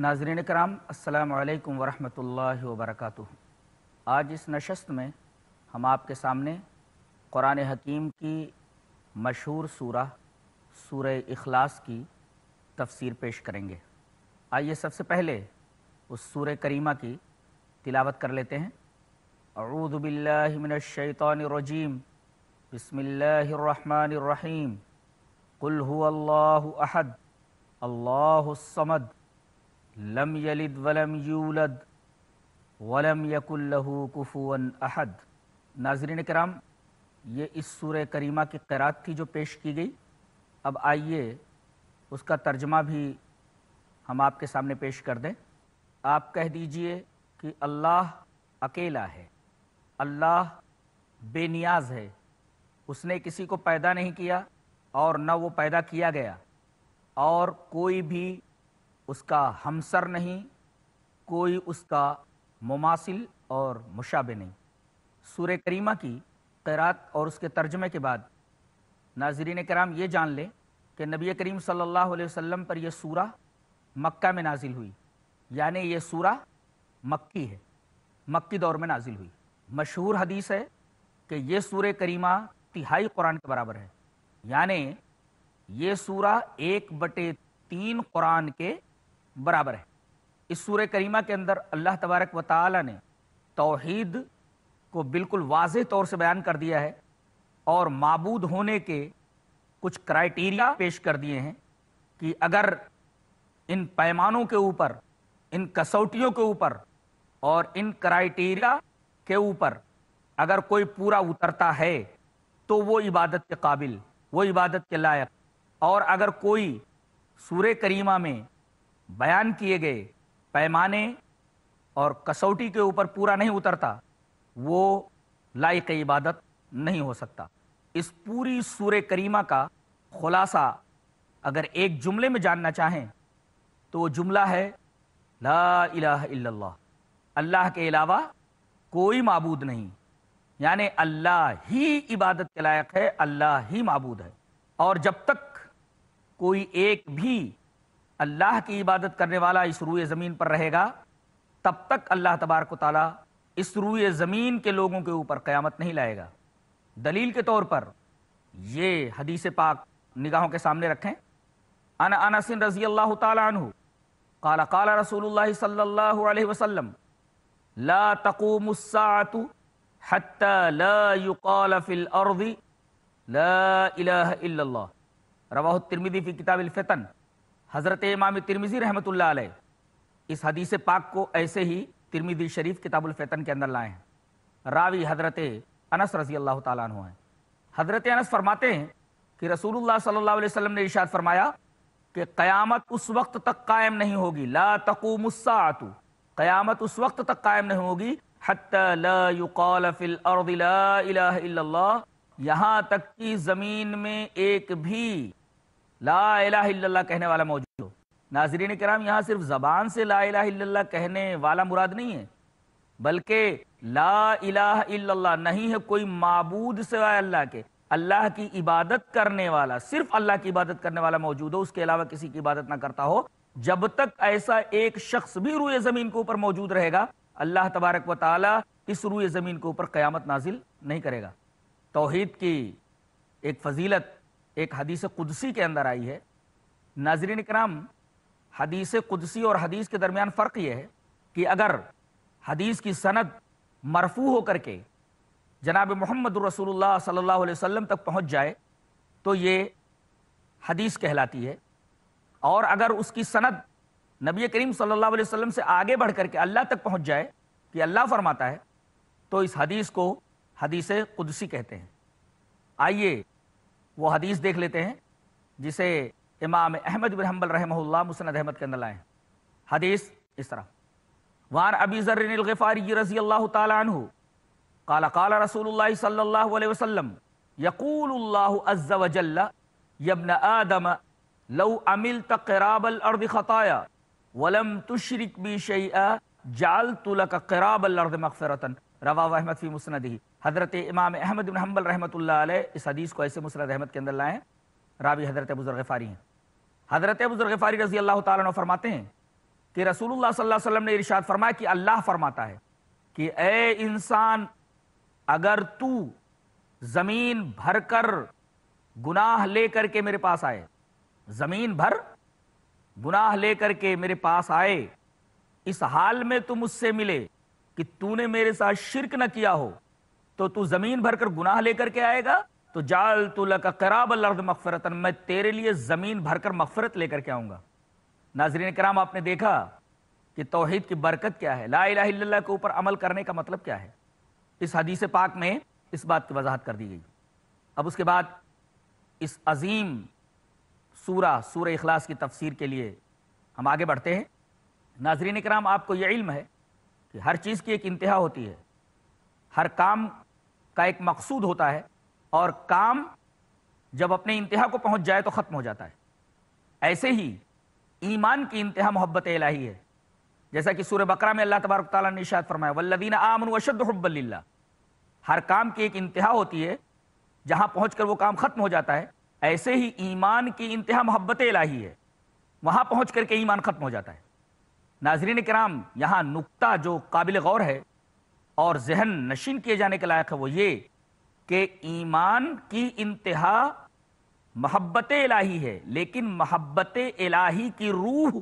ناظرین کرام السلام علیکم ورحمۃ اللہ وبرکاتہ آج اس نشست میں ہم آپ کے سامنے قرآن حکیم کی مشہور سورہ سورہ اخلاص کی تفسیر پیش کریں گے آئیے سب سے پہلے اس سورہ کریمہ کی تلاوت کر لیتے ہیں اعوذ باللہ من الشیطان الرجیم بسم اللہ الرحمن الرحیم قل هو اللہ احد اللہ الصمد لم یلد ولم یولد ولم یق کفون احد ناظرین کرام یہ اس سورہ کریمہ کی قرات تھی جو پیش کی گئی اب آئیے اس کا ترجمہ بھی ہم آپ کے سامنے پیش کر دیں آپ کہہ دیجئے کہ اللہ اکیلا ہے اللہ بے نیاز ہے اس نے کسی کو پیدا نہیں کیا اور نہ وہ پیدا کیا گیا اور کوئی بھی اس کا ہمسر نہیں کوئی اس کا مماثل اور مشابہ نہیں سورہ کریمہ کی قیرات اور اس کے ترجمے کے بعد ناظرین کرام یہ جان لیں کہ نبی کریم صلی اللہ علیہ وسلم پر یہ سورہ مکہ میں نازل ہوئی یعنی یہ سورہ مکی ہے مکی دور میں نازل ہوئی مشہور حدیث ہے کہ یہ سورہ کریمہ تہائی قرآن کے برابر ہے یعنی یہ سورہ ایک بٹے تین قرآن کے برابر ہے اس سورہ کریمہ کے اندر اللہ تبارک و تعالی نے توحید کو بالکل واضح طور سے بیان کر دیا ہے اور معبود ہونے کے کچھ کرائٹیریا پیش کر دیے ہیں کہ اگر ان پیمانوں کے اوپر ان کسوٹیوں کے اوپر اور ان کرائٹیریا کے اوپر اگر کوئی پورا اترتا ہے تو وہ عبادت کے قابل وہ عبادت کے لائق اور اگر کوئی سورہ کریمہ میں بیان کیے گئے پیمانے اور کسوٹی کے اوپر پورا نہیں اترتا وہ لائق عبادت نہیں ہو سکتا اس پوری سور کریمہ کا خلاصہ اگر ایک جملے میں جاننا چاہیں تو وہ جملہ ہے لا الہ الا اللہ اللہ کے علاوہ کوئی معبود نہیں یعنی اللہ ہی عبادت کے لائق ہے اللہ ہی معبود ہے اور جب تک کوئی ایک بھی اللہ کی عبادت کرنے والا اس روئے زمین پر رہے گا تب تک اللہ تبارک و تعالیٰ اس روئے زمین کے لوگوں کے اوپر قیامت نہیں لائے گا دلیل کے طور پر یہ حدیث پاک نگاہوں کے سامنے رکھیں انا انسن رضی اللہ تعالیٰ عنہ قال قال رسول اللہ صلی اللہ علیہ وسلم لا تقوم الساعة حتى لا يقال في الارض لا الہ الا اللہ رواہ الترمذی فی کتاب الفتن حضرت امام ترمیزی رحمۃ اللہ علیہ اس حدیث پاک کو ایسے ہی ترمیزی شریف کتاب الفتن کے اندر لائے ہیں راوی حضرت انس رضی اللہ تعالیٰ عنہ ہیں حضرت انس فرماتے ہیں کہ رسول اللہ صلی اللہ علیہ وسلم نے ارشاد فرمایا کہ قیامت اس وقت تک قائم نہیں ہوگی لا تقوم الساعت قیامت اس وقت تک قائم نہیں ہوگی حتی لا یقال فی الارض لا الہ الا اللہ یہاں تک کہ زمین میں ایک بھی لا الہ الا اللہ کہنے والا موجود ہو ناظرین کرام یہاں صرف زبان سے لا الہ الا اللہ کہنے والا مراد نہیں ہے بلکہ لا الہ الا اللہ نہیں ہے کوئی معبود سوائے اللہ اللہ کے کی عبادت کرنے والا صرف اللہ کی عبادت کرنے والا موجود ہو اس کے علاوہ کسی کی عبادت نہ کرتا ہو جب تک ایسا ایک شخص بھی روئے زمین کے اوپر موجود رہے گا اللہ تبارک و تعالی اس روئے زمین کے اوپر قیامت نازل نہیں کرے گا توحید کی ایک فضیلت ایک حدیث قدسی کے اندر آئی ہے ناظرین کرام حدیث قدسی اور حدیث کے درمیان فرق یہ ہے کہ اگر حدیث کی سند مرفوع ہو کر کے جناب محمد رسول اللہ صلی اللہ علیہ وسلم تک پہنچ جائے تو یہ حدیث کہلاتی ہے اور اگر اس کی سند نبی کریم صلی اللہ علیہ وسلم سے آگے بڑھ کر کے اللہ تک پہنچ جائے کہ اللہ فرماتا ہے تو اس حدیث کو حدیث قدسی کہتے ہیں آئیے وہ حدیث دیکھ لیتے ہیں جسے امام احمد بن حنبل رحمہ اللہ مسند احمد کے اندر لائے حدیث اس طرح وان ابی ذر الغفاری رضی اللہ تعالی عنہ قال قال رسول اللہ صلی اللہ علیہ وسلم یقول اللہ عز وجل یبن آدم لو عملت قراب الارض خطایا ولم تشرک بی شیئا جعلت لک قراب الارض مغفرتا رواہ احمد فی مسندہی حضرت امام احمد بن حنبل رحمۃ اللہ علیہ اس حدیث کو ایسے مسرد احمد کے اندر لائیں راوی حضرت بزرگ فاری ہیں حضرت بزرگ فاری رضی اللہ تعالیٰ نے فرماتے ہیں کہ رسول اللہ صلی اللہ علیہ وسلم نے ارشاد فرمایا کہ اللہ فرماتا ہے کہ اے انسان اگر تو زمین بھر کر گناہ لے کر کے میرے پاس آئے زمین بھر گناہ لے کر کے میرے پاس آئے اس حال میں تم مجھ سے ملے کہ تو نے میرے ساتھ شرک نہ کیا ہو تو تو زمین بھر کر گناہ لے کر کے آئے گا تو جال تو لکا قراب الارض مغفرتن میں تیرے لیے زمین بھر کر مغفرت لے کر کے آؤں گا ناظرین کرام آپ نے دیکھا کہ توحید کی برکت کیا ہے لا الہ الا اللہ کے اوپر عمل کرنے کا مطلب کیا ہے اس حدیث پاک میں اس بات کی وضاحت کر دی گئی اب اس کے بعد اس عظیم سورہ سورہ اخلاص کی تفسیر کے لیے ہم آگے بڑھتے ہیں ناظرین کرام آپ کو یہ علم ہے کہ ہر چیز کی ایک انتہا ہوتی ہے ہر کام کا ایک مقصود ہوتا ہے اور کام جب اپنے انتہا کو پہنچ جائے تو ختم ہو جاتا ہے ایسے ہی ایمان کی انتہا محبت الہی ہے جیسا کہ سورہ بقرہ میں اللہ تبارک تعالیٰ نے اشاد فرمایا ولدین آمن و اشد حب اللہ ہر کام کی ایک انتہا ہوتی ہے جہاں پہنچ کر وہ کام ختم ہو جاتا ہے ایسے ہی ایمان کی انتہا محبت الہی ہے وہاں پہنچ کر کے ایمان ختم ہو جاتا ہے ناظرین کرام یہاں نقطہ جو قابل غور ہے اور ذہن نشین کیے جانے کے لائق ہے وہ یہ کہ ایمان کی انتہا محبت الہی ہے لیکن محبت الہی کی روح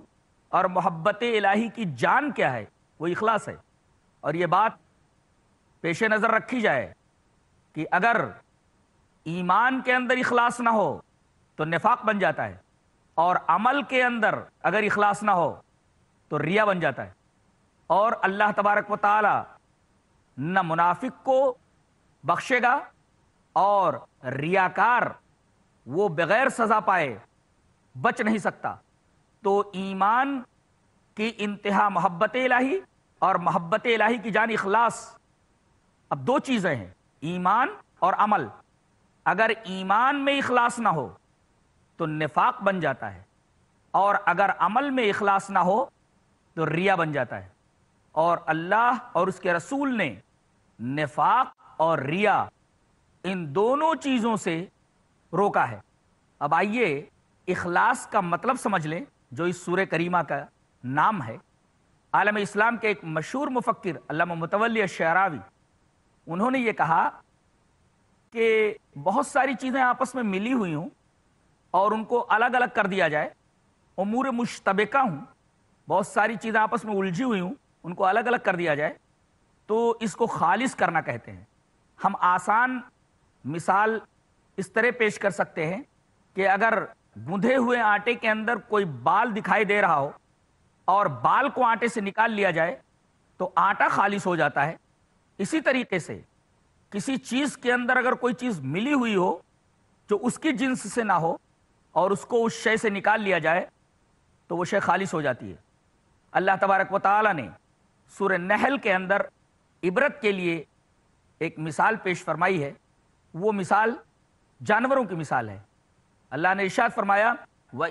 اور محبت الہی کی جان کیا ہے وہ اخلاص ہے اور یہ بات پیش نظر رکھی جائے کہ اگر ایمان کے اندر اخلاص نہ ہو تو نفاق بن جاتا ہے اور عمل کے اندر اگر اخلاص نہ ہو تو ریا بن جاتا ہے اور اللہ تبارک و تعالی نہ منافق کو بخشے گا اور ریاکار وہ بغیر سزا پائے بچ نہیں سکتا تو ایمان کی انتہا محبت الہی اور محبت الہی کی جان اخلاص اب دو چیزیں ہیں ایمان اور عمل اگر ایمان میں اخلاص نہ ہو تو نفاق بن جاتا ہے اور اگر عمل میں اخلاص نہ ہو تو ریا بن جاتا ہے اور اللہ اور اس کے رسول نے نفاق اور ریا ان دونوں چیزوں سے روکا ہے اب آئیے اخلاص کا مطلب سمجھ لیں جو اس سورہ کریمہ کا نام ہے عالم اسلام کے ایک مشہور مفکر علامہ متولی شعراوی انہوں نے یہ کہا کہ بہت ساری چیزیں آپس میں ملی ہوئی ہوں اور ان کو الگ الگ کر دیا جائے امور مشتبکہ ہوں بہت ساری چیزیں آپس میں الجھی ہوئی ہوں ان کو الگ الگ کر دیا جائے تو اس کو خالص کرنا کہتے ہیں ہم آسان مثال اس طرح پیش کر سکتے ہیں کہ اگر گندھے ہوئے آٹے کے اندر کوئی بال دکھائی دے رہا ہو اور بال کو آٹے سے نکال لیا جائے تو آٹا خالص ہو جاتا ہے اسی طریقے سے کسی چیز کے اندر اگر کوئی چیز ملی ہوئی ہو جو اس کی جنس سے نہ ہو اور اس کو اس شے سے نکال لیا جائے تو وہ شے خالص ہو جاتی ہے اللہ تبارک و تعالیٰ نے سورہ نحل کے اندر عبرت کے لیے ایک مثال پیش فرمائی ہے وہ مثال جانوروں کی مثال ہے اللہ نے ارشاد فرمایا و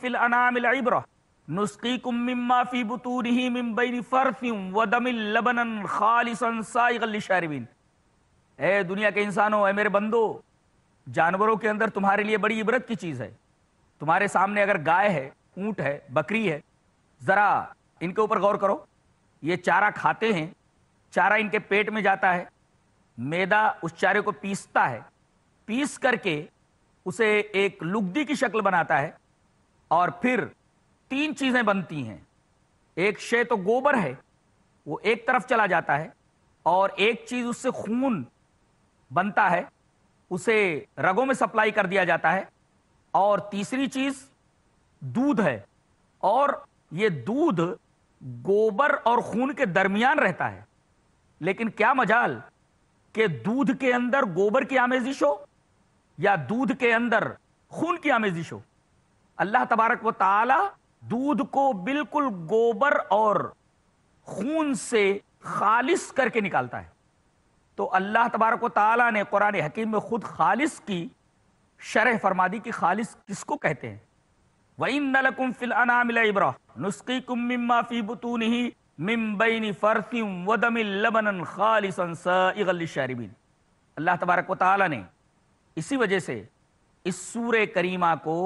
فی نسقیکم مما من بین فرث دم خالصا للشاربین اے دنیا کے انسانوں اے میرے بندو جانوروں کے اندر تمہارے لیے بڑی عبرت کی چیز ہے تمہارے سامنے اگر گائے ہے اونٹ ہے بکری ہے ذرا ان کے اوپر غور کرو یہ چارہ کھاتے ہیں چارہ ان کے پیٹ میں جاتا ہے میدا اس چارے کو پیستا ہے پیس کر کے اسے ایک لگدی کی شکل بناتا ہے اور پھر تین چیزیں بنتی ہیں ایک شے تو گوبر ہے وہ ایک طرف چلا جاتا ہے اور ایک چیز اس سے خون بنتا ہے اسے رگوں میں سپلائی کر دیا جاتا ہے اور تیسری چیز دودھ ہے اور یہ دودھ گوبر اور خون کے درمیان رہتا ہے لیکن کیا مجال کہ دودھ کے اندر گوبر کی آمیزش ہو یا دودھ کے اندر خون کی آمیزش ہو اللہ تبارک و تعالی دودھ کو بالکل گوبر اور خون سے خالص کر کے نکالتا ہے تو اللہ تبارک و تعالی نے قرآن حکیم میں خود خالص کی شرح فرمادی کہ خالص کس کو کہتے ہیں اللہ تبارک و تعالی نے اسی وجہ سے اس سور کریمہ کو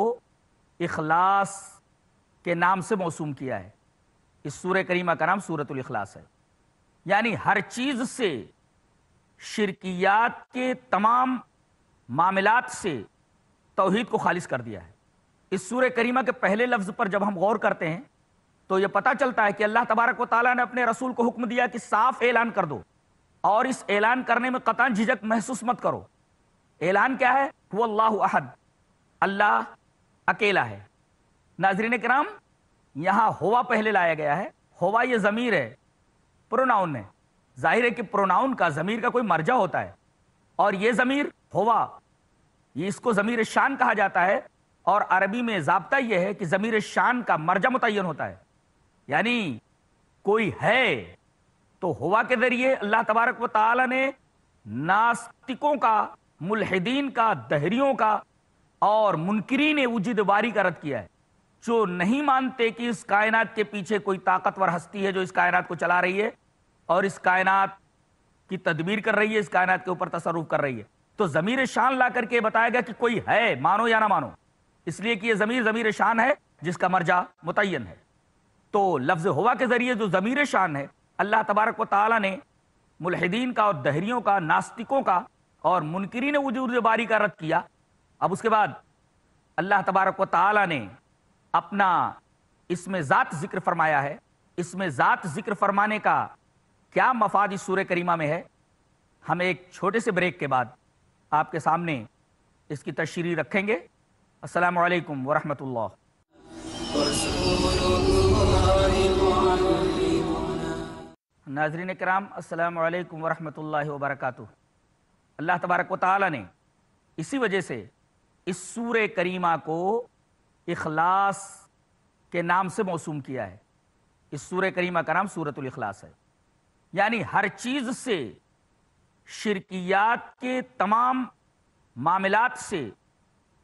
اخلاص کے نام سے موسوم کیا ہے اس سور کریمہ کا نام سورت الاخلاص ہے یعنی ہر چیز سے شرکیات کے تمام معاملات سے توحید کو خالص کر دیا ہے اس سور کریمہ کے پہلے لفظ پر جب ہم غور کرتے ہیں تو یہ پتا چلتا ہے کہ اللہ تبارک و تعالیٰ نے اپنے رسول کو حکم دیا کہ صاف اعلان کر دو اور اس اعلان کرنے میں قطع جھجک محسوس مت کرو اعلان کیا ہے وہ اللہ احد اللہ اکیلا ہے ناظرین کرام یہاں ہوا پہلے لایا گیا ہے ہوا یہ ضمیر ہے پروناؤن ہے ظاہر ہے کہ پروناؤن کا ضمیر کا کوئی مرجع ہوتا ہے اور یہ ضمیر ہوا یہ اس کو ضمیر شان کہا جاتا ہے اور عربی میں ضابطہ یہ ہے کہ ضمیر شان کا مرجع متعین ہوتا ہے یعنی کوئی ہے تو ہوا کے ذریعے اللہ تبارک و تعالی نے ناستکوں کا ملحدین کا دہریوں کا اور منکرین وجد باری کا رد کیا ہے جو نہیں مانتے کہ اس کائنات کے پیچھے کوئی طاقتور ہستی ہے جو اس کائنات کو چلا رہی ہے اور اس کائنات کی تدبیر کر رہی ہے اس کائنات کے اوپر تصرف کر رہی ہے تو ضمیر شان لا کر کے بتایا گیا کہ کوئی ہے مانو یا نہ مانو اس لیے کہ یہ ضمیر ضمیر شان ہے جس کا مرجع متعین ہے تو لفظ ہوا کے ذریعے جو ضمیر شان ہے اللہ تبارک و تعالیٰ نے ملحدین کا اور دہریوں کا ناستکوں کا اور منکرین وجود باری کا رد کیا اب اس کے بعد اللہ تبارک و تعالیٰ نے اپنا اس میں ذات ذکر فرمایا ہے اس میں ذات ذکر فرمانے کا کیا مفاد اس سورہ کریمہ میں ہے ہم ایک چھوٹے سے بریک کے بعد آپ کے سامنے اس کی تشریح رکھیں گے السلام علیکم ورحمۃ اللہ ناظرین کرام السلام علیکم ورحمۃ اللہ وبرکاتہ اللہ تبارک و تعالی نے اسی وجہ سے اس سور کریمہ کو اخلاص کے نام سے موسوم کیا ہے اس سور کریمہ کا نام سورت الاخلاص ہے یعنی ہر چیز سے شرکیات کے تمام معاملات سے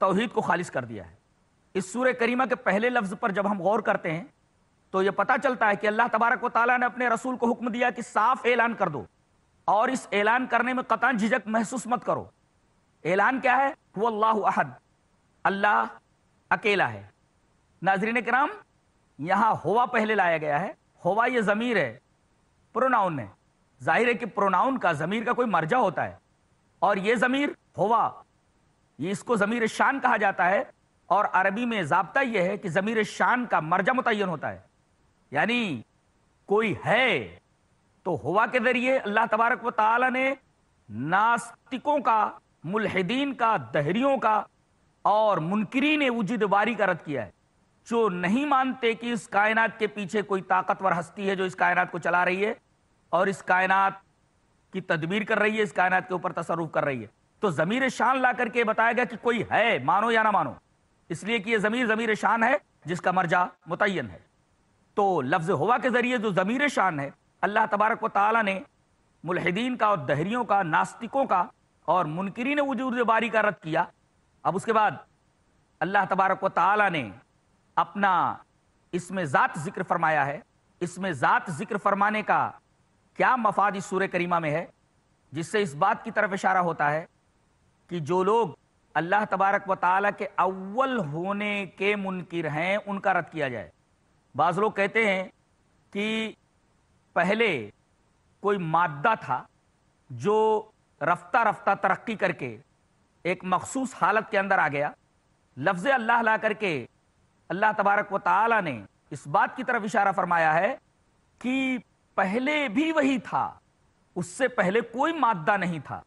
توحید کو خالص کر دیا ہے اس سورہ کریمہ کے پہلے لفظ پر جب ہم غور کرتے ہیں تو یہ پتا چلتا ہے کہ اللہ تبارک و تعالیٰ نے اپنے رسول کو حکم دیا کہ صاف اعلان کر دو اور اس اعلان کرنے میں قطع جھجک محسوس مت کرو اعلان کیا ہے وہ اللہ احد اللہ اکیلا ہے ناظرین کرام یہاں ہوا پہلے لایا گیا ہے ہوا یہ ضمیر ہے پروناؤن ہے ظاہر ہے کہ پروناؤن کا ضمیر کا کوئی مرجع ہوتا ہے اور یہ ضمیر ہوا یہ اس کو ضمیر شان کہا جاتا ہے اور عربی میں ضابطہ یہ ہے کہ ضمیر شان کا مرجع متعین ہوتا ہے یعنی کوئی ہے تو ہوا کے ذریعے اللہ تبارک و تعالی نے ناستکوں کا ملحدین کا دہریوں کا اور منکرین وجود واری کا رد کیا ہے جو نہیں مانتے کہ اس کائنات کے پیچھے کوئی طاقتور ہستی ہے جو اس کائنات کو چلا رہی ہے اور اس کائنات کی تدبیر کر رہی ہے اس کائنات کے اوپر تصرف کر رہی ہے تو ضمیر شان لا کر کے بتایا گیا کہ کوئی ہے مانو یا نہ مانو اس لیے کہ یہ ضمیر ضمیر شان ہے جس کا مرجع متعین ہے تو لفظ ہوا کے ذریعے جو ضمیر شان ہے اللہ تبارک و تعالیٰ نے ملحدین کا اور دہریوں کا ناستکوں کا اور منکرین وجود باری کا رد کیا اب اس کے بعد اللہ تبارک و تعالیٰ نے اپنا اس میں ذات ذکر فرمایا ہے اس میں ذات ذکر فرمانے کا کیا مفاد اس سورہ کریمہ میں ہے جس سے اس بات کی طرف اشارہ ہوتا ہے کہ جو لوگ اللہ تبارک و تعالیٰ کے اول ہونے کے منکر ہیں ان کا رد کیا جائے بعض لوگ کہتے ہیں کہ پہلے کوئی مادہ تھا جو رفتہ رفتہ ترقی کر کے ایک مخصوص حالت کے اندر آ گیا لفظ اللہ لا کر کے اللہ تبارک و تعالیٰ نے اس بات کی طرف اشارہ فرمایا ہے کہ پہلے بھی وہی تھا اس سے پہلے کوئی مادہ نہیں تھا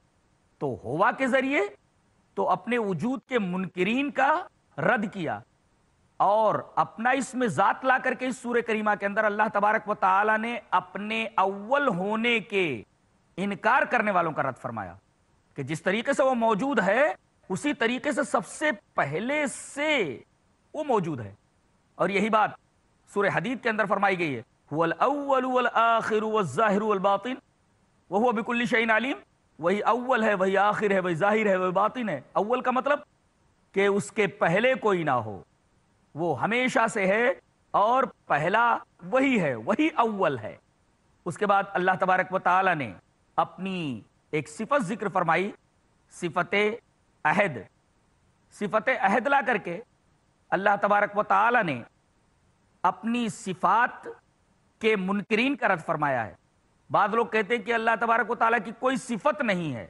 تو ہوا کے ذریعے تو اپنے وجود کے منکرین کا رد کیا اور اپنا اس میں ذات لا کر کے اس سورہ کریمہ کے اندر اللہ تبارک و تعالی نے اپنے اول ہونے کے انکار کرنے والوں کا رد فرمایا کہ جس طریقے سے وہ موجود ہے اسی طریقے سے سب سے پہلے سے وہ موجود ہے اور یہی بات سورہ حدید کے اندر فرمائی گئی ہے ظاہر وہ ابھی کل شاہین عالیم وہی اول ہے وہی آخر ہے وہی ظاہر ہے وہی باطن ہے اول کا مطلب کہ اس کے پہلے کوئی نہ ہو وہ ہمیشہ سے ہے اور پہلا وہی ہے وہی اول ہے اس کے بعد اللہ تبارک و تعالی نے اپنی ایک صفت ذکر فرمائی صفت عہد صفت عہد لا کر کے اللہ تبارک و تعالی نے اپنی صفات کے منکرین کا رد فرمایا ہے بعض لوگ کہتے ہیں کہ اللہ تبارک و تعالیٰ کی کوئی صفت نہیں ہے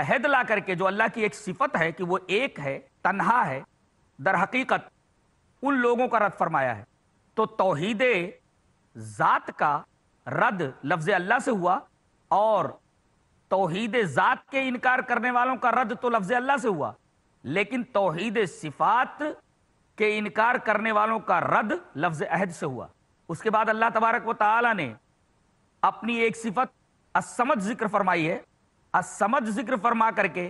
عہد لا کر کے جو اللہ کی ایک صفت ہے کہ وہ ایک ہے تنہا ہے در حقیقت ان لوگوں کا رد فرمایا ہے تو توحید ذات کا رد لفظ اللہ سے ہوا اور توحید ذات کے انکار کرنے والوں کا رد تو لفظ اللہ سے ہوا لیکن توحید صفات کے انکار کرنے والوں کا رد لفظ عہد سے ہوا اس کے بعد اللہ تبارک و تعالیٰ نے اپنی ایک صفت اسمد ذکر فرمائی ہے اسمد ذکر فرما کر کے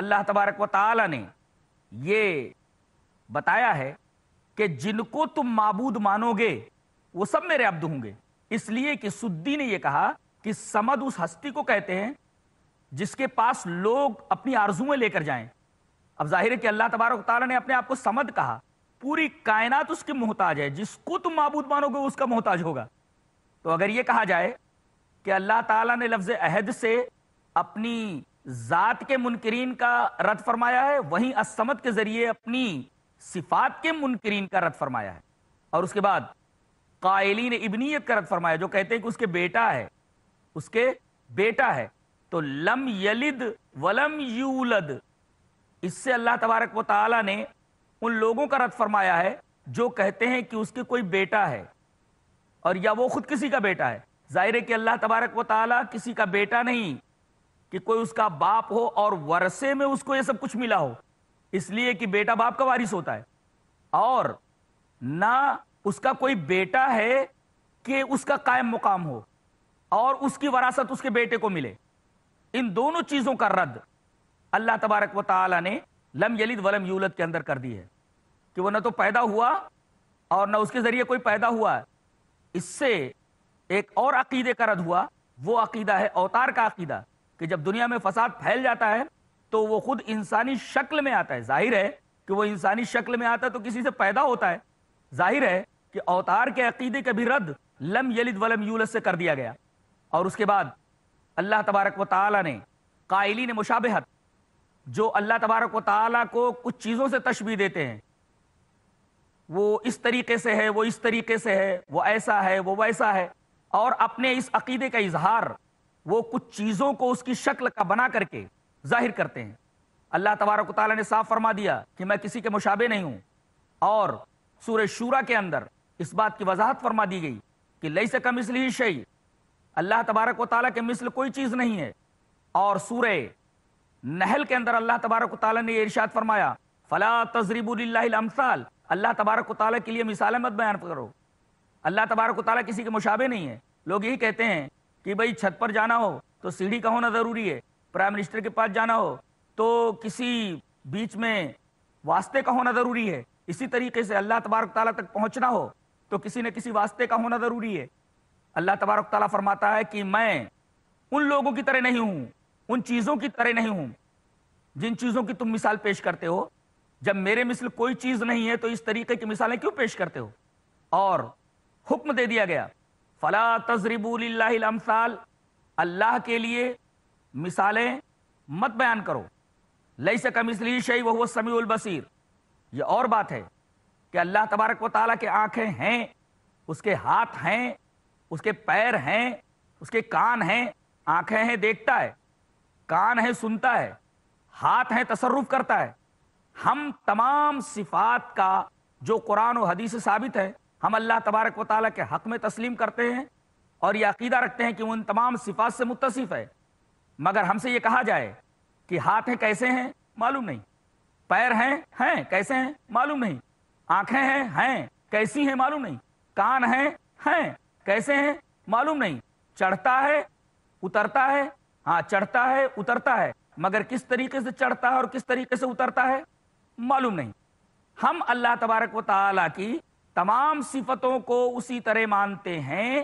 اللہ تبارک و تعالی نے یہ بتایا ہے کہ جن کو تم معبود مانو گے وہ سب میرے عبد ہوں گے اس لیے کہ سدی نے یہ کہا کہ سمد اس ہستی کو کہتے ہیں جس کے پاس لوگ اپنی آرزوئیں لے کر جائیں اب ظاہر ہے کہ اللہ تبارک تعالیٰ نے اپنے آپ کو سمد کہا پوری کائنات اس کے محتاج ہے جس کو تم معبود مانو گے اس کا محتاج ہوگا تو اگر یہ کہا جائے کہ اللہ تعالیٰ نے لفظ عہد سے اپنی ذات کے منکرین کا رد فرمایا ہے وہیں اسمت کے ذریعے اپنی صفات کے منکرین کا رد فرمایا ہے اور اس کے بعد قائلین ابنیت کا رد فرمایا جو کہتے ہیں کہ اس کے بیٹا ہے اس کے بیٹا ہے تو لم یلد ولم یولد اس سے اللہ تبارک و تعالیٰ نے ان لوگوں کا رد فرمایا ہے جو کہتے ہیں کہ اس کے کوئی بیٹا ہے اور یا وہ خود کسی کا بیٹا ہے ظاہر ہے کہ اللہ تبارک و تعالیٰ کسی کا بیٹا نہیں کہ کوئی اس کا باپ ہو اور ورثے میں اس کو یہ سب کچھ ملا ہو اس لیے کہ بیٹا باپ کا وارث ہوتا ہے اور نہ اس کا کوئی بیٹا ہے کہ اس کا قائم مقام ہو اور اس کی وراثت اس کے بیٹے کو ملے ان دونوں چیزوں کا رد اللہ تبارک و تعالی نے لم یلد ولم یولد کے اندر کر دی ہے کہ وہ نہ تو پیدا ہوا اور نہ اس کے ذریعے کوئی پیدا ہوا ہے اس سے ایک اور عقیدے کا رد ہوا وہ عقیدہ ہے اوتار کا عقیدہ کہ جب دنیا میں فساد پھیل جاتا ہے تو وہ خود انسانی شکل میں آتا ہے ظاہر ہے کہ وہ انسانی شکل میں آتا ہے تو کسی سے پیدا ہوتا ہے ظاہر ہے کہ اوتار کے عقیدے کا بھی رد لم یلد ولم یولد سے کر دیا گیا اور اس کے بعد اللہ تبارک و تعالی نے قائلین مشابہت جو اللہ تبارک و تعالی کو کچھ چیزوں سے تشبیح دیتے ہیں وہ اس طریقے سے ہے وہ اس طریقے سے ہے وہ ایسا ہے وہ ویسا ہے اور اپنے اس عقیدے کا اظہار وہ کچھ چیزوں کو اس کی شکل کا بنا کر کے ظاہر کرتے ہیں اللہ تبارک و تعالیٰ نے صاف فرما دیا کہ میں کسی کے مشابہ نہیں ہوں اور سورہ شورا کے اندر اس بات کی وضاحت فرما دی گئی کہ لئی سے کم اس لیے شعی اللہ تبارک و تعالیٰ کے مثل کوئی چیز نہیں ہے اور سورہ نہل کے اندر اللہ تبارک و تعالیٰ نے یہ ارشاد فرمایا فلا تذریب اللہ اللہ تبارک و تعالیٰ کے لیے مثالیں مت بیان کرو اللہ تبارک و تعالیٰ کسی کے مشابہ نہیں ہے لوگ یہی کہتے ہیں کہ بھائی چھت پر جانا ہو تو سیڑھی کا ہونا ضروری ہے پرائم منسٹر کے پاس جانا ہو تو کسی بیچ میں واسطے کا ہونا ضروری ہے اسی طریقے سے اللہ تبارک تعالیٰ تک پہنچنا ہو تو کسی نہ کسی واسطے کا ہونا ضروری ہے اللہ تبارک تعالیٰ فرماتا ہے کہ میں ان لوگوں کی طرح نہیں ہوں ان چیزوں کی طرح نہیں ہوں جن چیزوں کی تم مثال پیش کرتے ہو جب میرے مثل کوئی چیز نہیں ہے تو اس طریقے کی مثالیں کیوں پیش کرتے ہو اور حکم دے دیا گیا فلا اللہ الامثال اللہ کے لیے مثالیں مت بیان کرو لئی سکم سلی شعی وہ سمیع البصیر یہ اور بات ہے کہ اللہ تبارک و تعالیٰ کے آنکھیں ہیں اس کے ہاتھ ہیں اس کے پیر ہیں اس کے کان ہیں آنکھیں ہیں دیکھتا ہے کان ہے سنتا ہے ہاتھ ہیں تصرف کرتا ہے ہم تمام صفات کا جو قرآن و حدیث سے ثابت ہے ہم اللہ تبارک و تعالیٰ کے حق میں تسلیم کرتے ہیں اور یہ عقیدہ رکھتے ہیں کہ وہ ان تمام صفات سے متصف ہے مگر ہم سے یہ کہا جائے کہ ہاتھ کیسے ہیں معلوم نہیں پیر ہیں ہیں کیسے ہیں معلوم نہیں آنکھیں ہیں ہیں کیسی ہیں معلوم نہیں کان ہیں ہیں کیسے ہیں معلوم نہیں چڑھتا ہے اترتا ہے ہاں چڑھتا ہے اترتا ہے مگر کس طریقے سے چڑھتا ہے اور کس طریقے سے اترتا ہے معلوم نہیں ہم اللہ تبارک و تعالی کی تمام صفتوں کو اسی طرح مانتے ہیں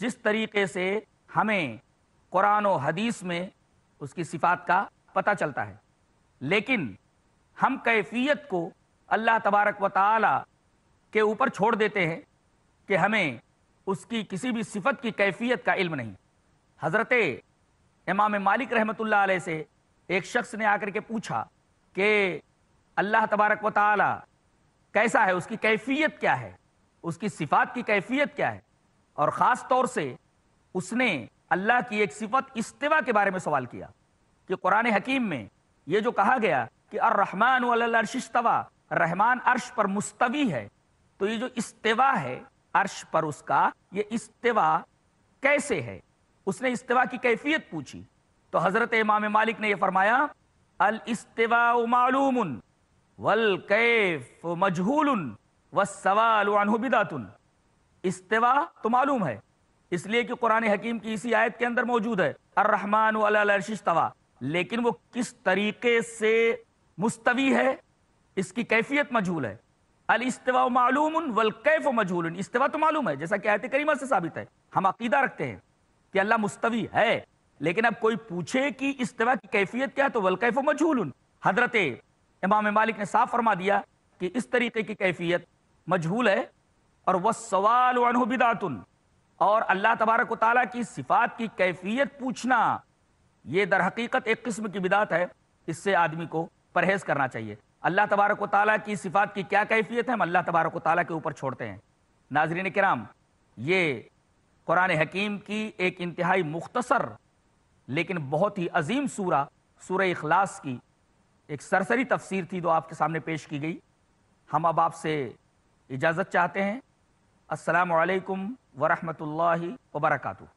جس طریقے سے ہمیں قرآن و حدیث میں اس کی صفات کا پتہ چلتا ہے لیکن ہم کیفیت کو اللہ تبارک و تعالی کے اوپر چھوڑ دیتے ہیں کہ ہمیں اس کی کسی بھی صفت کی کیفیت کا علم نہیں حضرت امام مالک رحمۃ اللہ علیہ سے ایک شخص نے آ کر کے پوچھا کہ اللہ تبارک و تعالی کیسا ہے اس کی کیفیت کیا ہے اس کی صفات کی کیفیت کیا ہے اور خاص طور سے اس نے اللہ کی ایک صفت استوا کے بارے میں سوال کیا کہ قرآن حکیم میں یہ جو کہا گیا کہ الرحمن والشتوا رحمان عرش پر مستوی ہے تو یہ جو استوا ہے عرش پر اس کا یہ استوا کیسے ہے اس نے استوا کی کیفیت پوچھی تو حضرت امام مالک نے یہ فرمایا الاستواء معلوم والسوال عنہ مجھول استوا تو معلوم ہے اس لیے کہ قرآن حکیم کی اسی آیت کے اندر موجود ہے الرحمن استوا لیکن وہ کس طریقے سے مستوی ہے اس کی کیفیت مجہول ہے الاستوا معلوم والکیف و مجھول استوا تو معلوم ہے جیسا کہ آیت کریمہ سے ثابت ہے ہم عقیدہ رکھتے ہیں کہ اللہ مستوی ہے لیکن اب کوئی پوچھے کہ استوا کی کیفیت کیا تو ولقیف و مجھول حضرت امام مالک نے صاف فرما دیا کہ اس طریقے کی کیفیت مجہول ہے اور وہ سوال اور اللہ تبارک و تعالیٰ کی صفات کی کیفیت پوچھنا یہ در حقیقت ایک قسم کی بدات ہے اس سے آدمی کو پرہیز کرنا چاہیے اللہ تبارک و تعالیٰ کی صفات کی کیا کیفیت ہے ہم اللہ تبارک و تعالیٰ کے اوپر چھوڑتے ہیں ناظرین کرام یہ قرآن حکیم کی ایک انتہائی مختصر لیکن بہت ہی عظیم سورہ سورہ اخلاص کی ایک سرسری تفسیر تھی جو آپ کے سامنے پیش کی گئی ہم اب آپ سے اجازت چاہتے ہیں السلام علیکم ورحمۃ اللہ وبرکاتہ